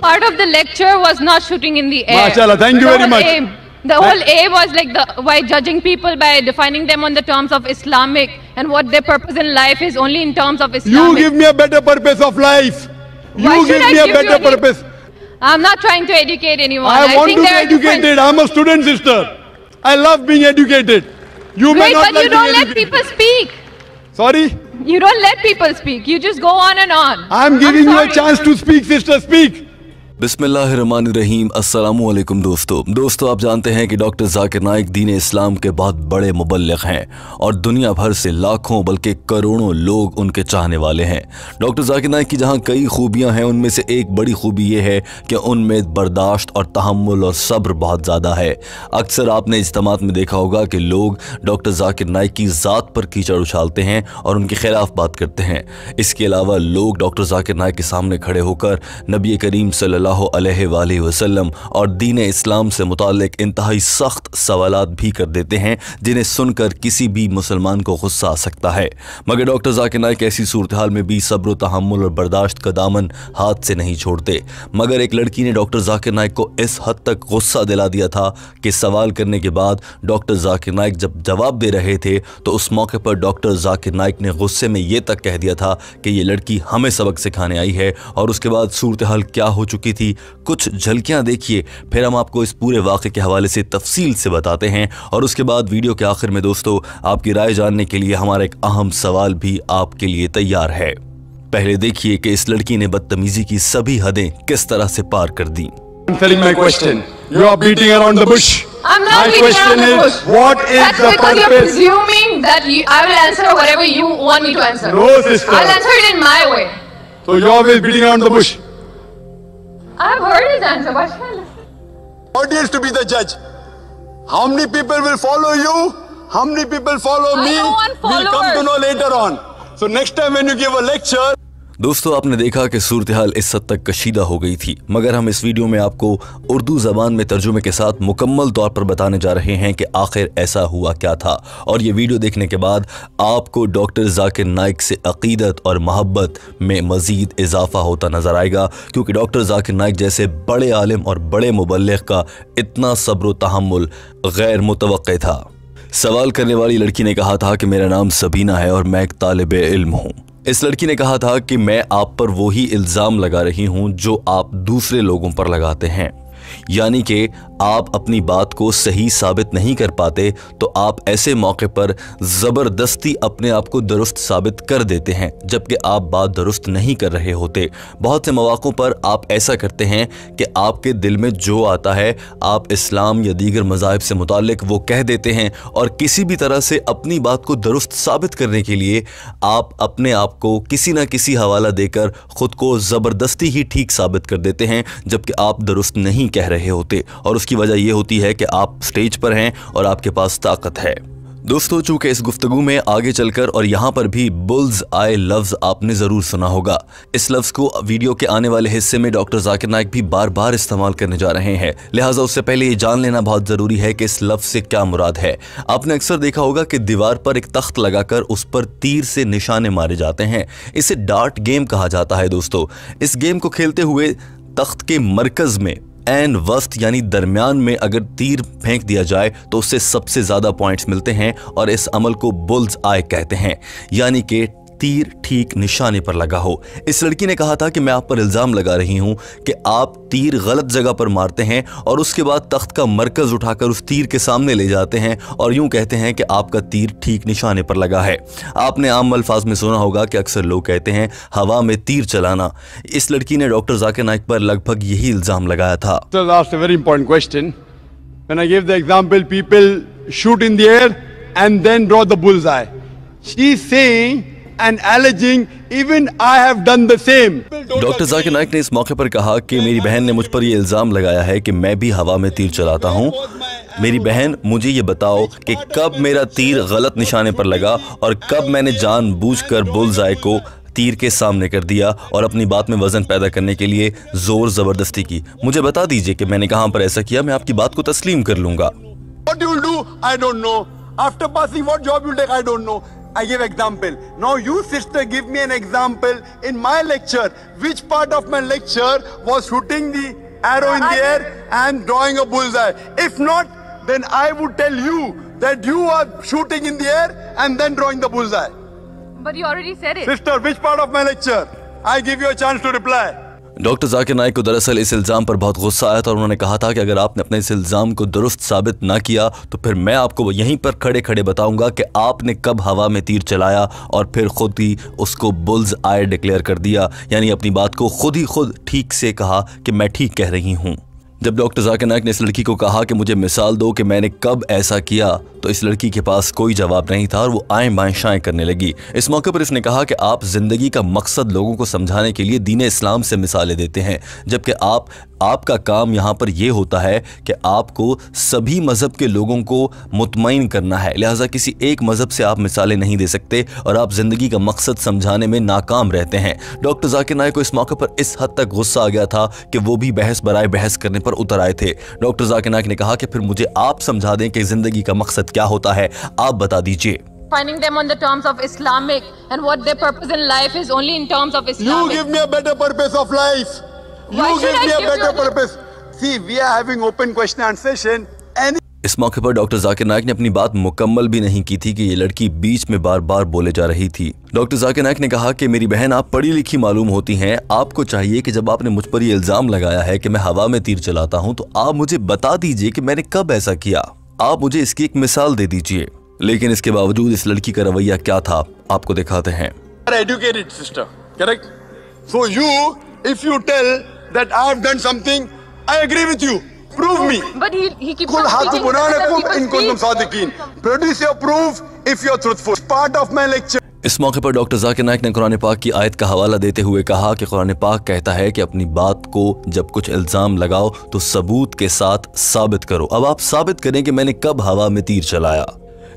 part of the lecture was not shooting in the air. MashaAllah, thank you the very much. Aim, the whole A was like the, by judging people by defining them on the terms of Islamic and what their purpose in life is only in terms of Islamic. You give me a better purpose of life. You Why give me give a better purpose. I'm not trying to educate anyone. I, I want to be educated. Different... I'm a student sister. I love being educated. You Great, may not but like you don't let people speak. Sorry? You don't let people speak. You just go on and on. I'm giving I'm you a chance to speak, sister. Speak. बिस्मिल्लाहिर्रहमानिर्रहीम अस्सलाम दोस्तों दोस्तों आप जानते हैं कि doctor Zakir Naik दीन इस्लाम के बहुत बड़े मुबलक हैं और दुनिया भर से लाखों बल्कि करोड़ों लोग उनके चाहने वाले हैं डॉक्टर जाकिर नाइक की जहाँ कई खूबियाँ हैं उनमें से एक बड़ी खूबी यह है कि उनमें बर्दाश्त और तहमुल और सब्र बहुत ज़्यादा है अक्सर आपने इज्तमात में देखा होगा कि लोग डॉक्टर जाकिर नाइक की ज़ात पर कीचड़ उछालते हैं और उनके खिलाफ बात करते हैं इसके अलावा लोग डॉक्टर जाकिर नाइक के सामने खड़े होकर नबी करीम सल्ला वसल्लम और दीन इस्लाम से मुतक इंतहाई सख्त सवाल भी कर देते हैं जिन्हें सुनकर किसी भी मुसलमान को गुस्सा आ सकता है मगर डॉक्टर जाकि नायक ऐसी सूरत हाल में भी सब्र तहमुल और बर्दाश्त का दामन हाथ से नहीं छोड़ते मगर एक लड़की ने डॉक्टर जाकिर नायक को इस हद तक गुस्सा दिला दिया था कि सवाल करने के बाद डॉक्टर जाकिर नायक जब जवाब दे रहे थे तो उस मौके पर डॉक्टर जाकिर नायक ने गुस्से में यह तक कह दिया था कि यह लड़की हमें सबक सिखाने आई है और उसके बाद सूरत हाल क्या हो चुकी थी थी कुछ झलकियां देखिए फिर हम आपको इस पूरे वाक्य के हवाले से तफसील से बताते हैं और उसके बाद वीडियो के आखिर में दोस्तों आपकी राय जानने के लिए हमारा एक अहम सवाल भी आपके लिए तैयार है पहले देखिए कि इस लड़की ने बदतमीजी की सभी हदें किस तरह से पार कर दी So I've heard his answer, but Audience to be the judge. How many people will follow you? How many people follow I me? We'll come to know later on. So next time when you give a lecture, दोस्तों आपने देखा कि सूरत हाल इस हद तक कशीदा हो गई थी मगर हम इस वीडियो में आपको उर्दू ज़बान में तर्जुमे के साथ मुकम्मल तौर पर बताने जा रहे हैं कि आखिर ऐसा हुआ क्या था और ये वीडियो देखने के बाद आपको डॉक्टर जाकिर नाइक से अकीदत और महब्बत में मज़ीद इजाफा होता नज़र आएगा क्योंकि डॉक्टर जाकिर नाइक जैसे बड़े आलम और बड़े मुबलक का इतना सब्र तहमुल गैर मुतव था सवाल करने वाली लड़की ने कहा था कि मेरा नाम सबीना है और मैं एक तालब इल्म हूँ इस लड़की ने कहा था कि मैं आप पर वही इल्ज़ाम लगा रही हूं जो आप दूसरे लोगों पर लगाते हैं यानी कि आप अपनी बात को सही साबित नहीं कर पाते तो आप ऐसे मौके पर ज़बरदस्ती अपने आप को दुरुस्त साबित कर देते हैं जबकि आप बात दुरुस्त नहीं कर रहे होते बहुत से मौक़ों पर आप ऐसा करते हैं कि आपके दिल में जो आता है आप इस्लाम या दीगर मज़ाहब से मुतक वो कह देते हैं और किसी भी तरह से अपनी बात को दुरुस्त साबित करने के लिए आप अपने आप को किसी न किसी हवाला देकर ख़ुद को ज़बरदस्ती ही ठीक साबित कर देते हैं जबकि आप दुरुस्त नहीं कह रहे होते और उस उसकी वजह यह होती है कि आप स्टेज पर हैं और आपके पास ताकत है दोस्तों चूंकि इस गुफ्तगु में आगे चलकर और यहाँ पर भी बुल्स आए लफ्ज़ आपने ज़रूर सुना होगा इस लफ्ज़ को वीडियो के आने वाले हिस्से में डॉक्टर जाकिर नायक भी बार बार इस्तेमाल करने जा रहे हैं लिहाजा उससे पहले ये जान लेना बहुत ज़रूरी है कि इस लफ्ज़ से क्या मुराद है आपने अक्सर देखा होगा कि दीवार पर एक तख्त लगाकर उस पर तीर से निशाने मारे जाते हैं इसे डार्ट गेम कहा जाता है दोस्तों इस गेम को खेलते हुए तख्त के मरकज़ में एन वस्त यानी दरमियान में अगर तीर फेंक दिया जाए तो उससे सबसे ज़्यादा पॉइंट्स मिलते हैं और इस अमल को बुल्स आय कहते हैं यानी कि तीर ठीक निशाने पर लगा हो इस लड़की ने कहा था कि मैं आप पर इल्ज़ाम लगा रही हूँ कि आप तीर गलत जगह पर मारते हैं और उसके बाद तख्त का मरकज़ उठाकर उस तीर के सामने ले जाते हैं और यूँ कहते हैं कि आपका तीर ठीक निशाने पर लगा है आपने आम अल्फाज में सुना होगा कि अक्सर लोग कहते हैं हवा में तीर चलाना इस लड़की ने डॉक्टर जाकिर नाइक पर लगभग यही इल्ज़ाम लगाया था very important question When I gave the example, people shoot in the and alleging even I have done the same. Doctor Zakir Naik ने इस मौके पर कहा कि मेरी बहन ने मुझ पर यह इल्ज़ाम लगाया है कि मैं भी हवा में तीर चलाता हूँ मेरी बहन मुझे ये बताओ कि कब मेरा तीर गलत निशाने पर लगा और कब मैंने जानबूझकर बुलजाय को तीर के सामने कर दिया और अपनी बात में वजन पैदा करने के लिए जोर जबरदस्ती की मुझे बता दीजिए कि मैंने कहां पर ऐसा किया मैं आपकी बात को तस्लीम कर लूंगा What you will do, I don't know. After passing, what job you'll take, I don't know. I give example. Now you sister give me an example in my lecture. Which part of my lecture was shooting the arrow in the air and drawing a bullseye? If not, then I would tell you that you are shooting in the air and then drawing the bullseye. But you already said it. Sister, which part of my lecture? I give you a chance to reply. Doctor Zakir Naik को दरअसल इस इल्ज़ाम पर बहुत गुस्सा आया था और उन्होंने कहा था कि अगर आपने अपने इस इल्ज़ाम को दुरुस्त साबित ना किया तो फिर मैं आपको यहीं पर खड़े खड़े बताऊंगा कि आपने कब हवा में तीर चलाया और फिर खुद ही उसको बुल्ज आय डिक्लेयर कर दिया यानी अपनी बात को खुद ही खुद ठीक से कहा कि मैं ठीक कह रही हूँ जब डॉक्टर जाकिर नायक ने इस लड़की को कहा कि मुझे मिसाल दो कि मैंने कब ऐसा किया तो इस लड़की के पास कोई जवाब नहीं था और वो आए बाएं शाएँ करने लगी इस मौके पर इसने कहा कि आप ज़िंदगी का मकसद लोगों को समझाने के लिए दीन इस्लाम से मिसालें देते हैं जबकि आप आपका काम यहाँ पर यह होता है कि आपको सभी मज़हब के लोगों को मुतमिन करना है लिहाजा किसी एक मज़हब से आप मिसालें नहीं दे सकते और आप ज़िंदगी का मकसद समझाने में नाकाम रहते हैं डॉक्टर जाकिर नायक को इस मौके पर इस हद तक गुस्सा आ गया था कि वो भी बहस बरए बहस करने पर उतर आए थे डॉक्टर जाकिर नायक ने कहा कि फिर मुझे आप समझा दें कि ज़िंदगी का मकसद क्या होता है आप बता दीजिए finding them on the terms of Islamic and what their purpose in life is only in terms of Islamic. You give me a better purpose of life. You give me a better purpose. See, we are having open question and session. इस मौके पर doctor Zakir Naik ने अपनी बात मुकम्मल भी नहीं की थी कि ये लड़की बीच में बार बार बोले जा रही थी डॉक्टर जाकिर नायक ने कहा कि मेरी बहन आप पढ़ी लिखी मालूम होती हैं आपको चाहिए कि जब आपने मुझ पर ये इल्ज़ाम लगाया है कि मैं हवा में तीर चलाता हूँ तो आप मुझे बता दीजिए कि मैंने कब ऐसा किया आप मुझे इसकी एक मिसाल दे दीजिए लेकिन इसके बावजूद इस लड़की का रवैया क्या था आपको दिखाते हैं sister correct so you if you tell that I have done something, I agree with you. Prove me. But he, he keeps Kul hatu kum in kuntum sadikin. Produce your proof if you are truthful. Part of my lecture. इस मौके पर doctor Zakir Naik ने कुरान पाक की आयत का हवाला देते हुए कहा कि कुरान पाक कहता है कि अपनी बात को जब कुछ इल्ज़ाम लगाओ तो सबूत के साथ साबित करो अब आप साबित करें कि मैंने कब हवा में तीर चलाया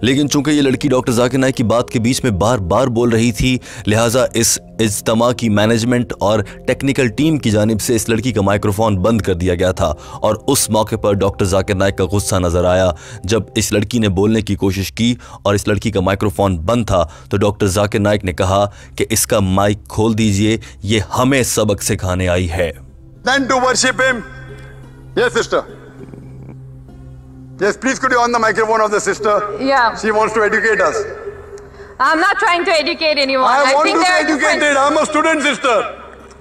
लेकिन चूंकि ये लड़की डॉक्टर जाकिर नायक की बात के बीच में बार बार बोल रही थी लिहाजा इस इज्तम की मैनेजमेंट और टेक्निकल टीम की जानब से इस लड़की का माइक्रोफोन बंद कर दिया गया था और उस मौके पर डॉक्टर जाकिर नायक का गुस्सा नजर आया जब इस लड़की ने बोलने की कोशिश की और इस लड़की का माइक्रोफोन बंद था तो डॉक्टर जाकिर नायक ने कहा कि इसका माइक खोल दीजिए ये हमें सबक सिखाने आई है Then to worship him. Yes, sister. Yes, please could you on the microphone of the sister? Yeah. She wants to educate us. I'm not trying to educate anyone. I, I want think to be educated. I'm a student sister.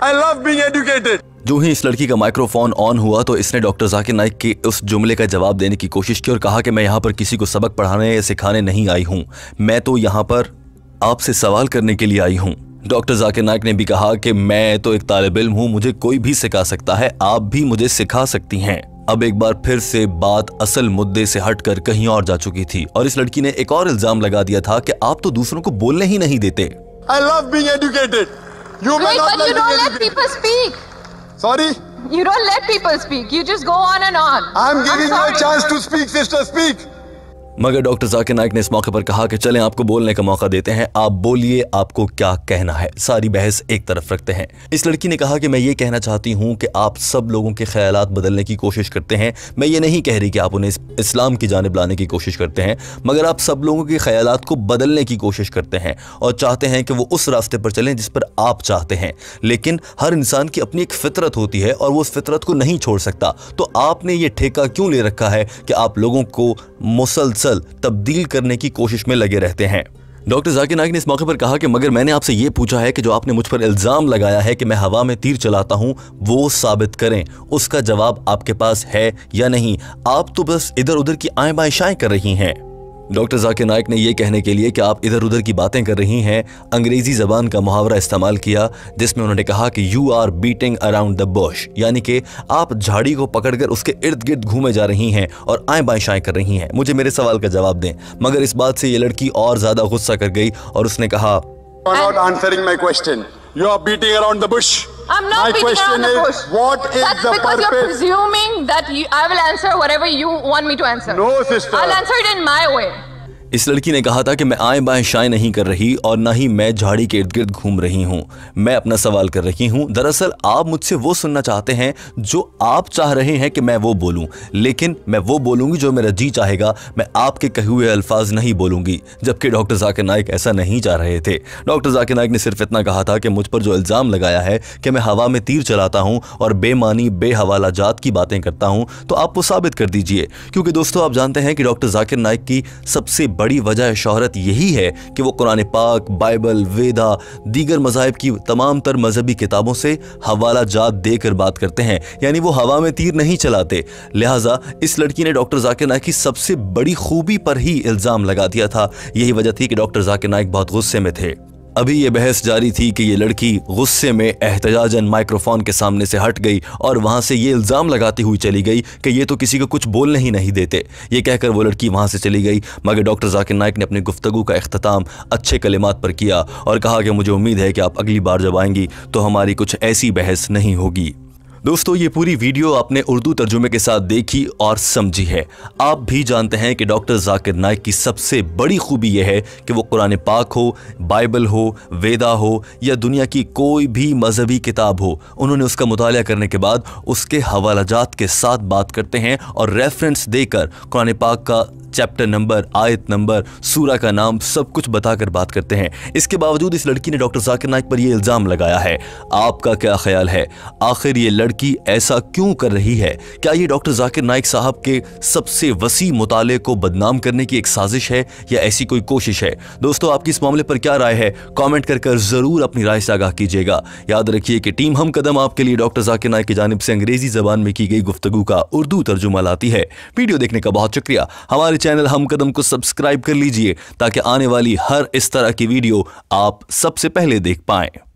I love being educated. जो ही इस लड़की का microphone on हुआ तो इसने doctor Zakir Naik के उस जुमले का जवाब देने की कोशिश की और कहा कि मैं यहाँ पर किसी को सबक पढ़ाने या सिखाने नहीं आई हूँ मैं तो यहाँ पर आपसे सवाल करने के लिए आई हूँ डॉक्टर जाकिर नाइक ने भी कहा कि मैं तो एक तालब इल्म हूँ मुझे कोई भी सिखा सकता है आप भी मुझे सिखा सकती हैं अब एक बार फिर से बात असल मुद्दे से हटकर कहीं और जा चुकी थी और इस लड़की ने एक और इल्जाम लगा दिया था कि आप तो दूसरों को बोलने ही नहीं देते I love being educated you may not like sorry you don't let people speak you just go on and on I am giving you a chance to speak, sister. मगर डॉक्टर जाकिर नायक ने इस मौके पर कहा कि चलें आपको बोलने का मौका देते हैं आप बोलिए आपको क्या कहना है सारी बहस एक तरफ रखते हैं इस लड़की ने कहा कि मैं ये कहना चाहती हूँ कि आप सब लोगों के ख्याल बदलने की कोशिश करते हैं मैं ये नहीं कह रही कि आप उन्हें इस्लाम की जानब लाने की कोशिश करते हैं मगर आप सब लोगों के ख्याल को बदलने की कोशिश करते हैं और चाहते हैं कि वो उस रास्ते पर चलें जिस पर आप चाहते हैं लेकिन हर इंसान की अपनी एक फितरत होती है और वो उस फितरत को नहीं छोड़ सकता तो आपने ये ठेका क्यों ले रखा है कि आप लोगों को मुसलसल तब्दील करने की कोशिश में लगे रहते हैं डॉक्टर जाकिर नाइक ने इस मौके पर कहा कि मगर मैंने आपसे ये पूछा है कि जो आपने मुझ पर इल्ज़ाम लगाया है कि मैं हवा में तीर चलाता हूँ वो साबित करें उसका जवाब आपके पास है या नहीं आप तो बस इधर उधर की आए बाएँ कर रही हैं डॉक्टर जाकिर नायक ने यह कहने के लिए कि आप इधर उधर की बातें कर रही हैं अंग्रेजी जबान का मुहावरा इस्तेमाल किया जिसमें उन्होंने कहा कि you are beating around the bush यानी कि आप झाड़ी को पकड़कर उसके इर्द गिर्द घूमे जा रही हैं और आए बाएं शाएं कर रही हैं मुझे मेरे सवाल का जवाब दें मगर इस बात से ये लड़की और ज्यादा गुस्सा कर गई और उसने कहा not My question is, what is the purpose? that you, I will answer whatever you want me to answer. No, sister. I'll answer it in my way. इस लड़की ने कहा था कि मैं आए बाएं शाएं नहीं कर रही और ना ही मैं झाड़ी के इर्द गिर्द घूम रही हूँ मैं अपना सवाल कर रही हूँ दरअसल आप मुझसे वो सुनना चाहते हैं जो आप चाह रहे हैं कि मैं वो बोलूँ लेकिन मैं वो बोलूँगी जो मेरा जी चाहेगा मैं आपके कहे हुए अल्फाज नहीं बोलूँगी जबकि डॉक्टर जाकिर नायक ऐसा नहीं चाह रहे थे डॉक्टर जाकिर नायक ने सिर्फ इतना कहा था कि मुझ पर जो इल्ज़ाम लगाया है कि मैं हवा में तीर चलाता हूँ और बेमानी बेहवाला जात की बातें करता हूँ तो आप वो साबित कर दीजिए क्योंकि दोस्तों आप जानते हैं कि डॉक्टर जाकिर नायक की सबसे बड़ी वजह शहरत यही है कि वो कुरान पाक बाइबल वेदा दीगर मजाहब की तमाम तर मजहबी किताबों से हवाला जात देकर बात करते हैं यानी वो हवा में तीर नहीं चलाते लिहाजा इस लड़की ने डॉक्टर जाकिर नायक की सबसे बड़ी खूबी पर ही इल्ज़ाम लगा दिया था यही वजह थी कि डॉक्टर जाकिर नायक बहुत गुस्से में थे अभी ये बहस जारी थी कि ये लड़की गुस्से में एहतजाजन माइक्रोफोन के सामने से हट गई और वहाँ से ये इल्ज़ाम लगाती हुई चली गई कि ये तो किसी को कुछ बोलने ही नहीं देते ये कहकर वो लड़की वहाँ से चली गई मगर डॉक्टर जाकिर नायक ने अपनी गुफ्तु का अख्ताम अच्छे कलिमात पर किया और कहा कि मुझे उम्मीद है कि आप अगली बार जब आएंगी तो हमारी कुछ ऐसी बहस नहीं होगी दोस्तों ये पूरी वीडियो आपने उर्दू तर्जुमे के साथ देखी और समझी है आप भी जानते हैं कि डॉक्टर जाकिर नायक की सबसे बड़ी खूबी यह है कि वो कुरान पाक हो बाइबल हो वेदा हो या दुनिया की कोई भी मजहबी किताब हो उन्होंने उसका मुताल करने के बाद उसके हवालाजात के साथ बात करते हैं और रेफरेंस देकर कुरान पाक का चैप्टर नंबर आयत नंबर सूरा का नाम सब कुछ बताकर बात करते हैं इसके बावजूद इस लड़की ने डॉक्टर जाकिर नाइक पर यह इल्ज़ाम लगाया है आपका क्या ख्याल है आखिर ये लड़की ऐसा क्यों कर रही है क्या ये डॉक्टर जाकिर नाइक साहब के सबसे वसी मुताले को बदनाम करने की एक साजिश है या ऐसी कोई कोशिश है दोस्तों आपकी इस मामले पर क्या राय है कॉमेंट कर कर ज़रूर अपनी राय से आगाह कीजिएगा याद रखिए कि टीम हम कदम आपके लिए डॉक्टर जाकिर नाइक की जानब से अंग्रेजी जबान में की गई गुफ्तु का उर्दू तर्जुमा लाती है वीडियो देखने का बहुत शुक्रिया हमारे चैनल हम कदम को सब्सक्राइब कर लीजिए ताकि आने वाली हर इस तरह की वीडियो आप सबसे पहले देख पाएं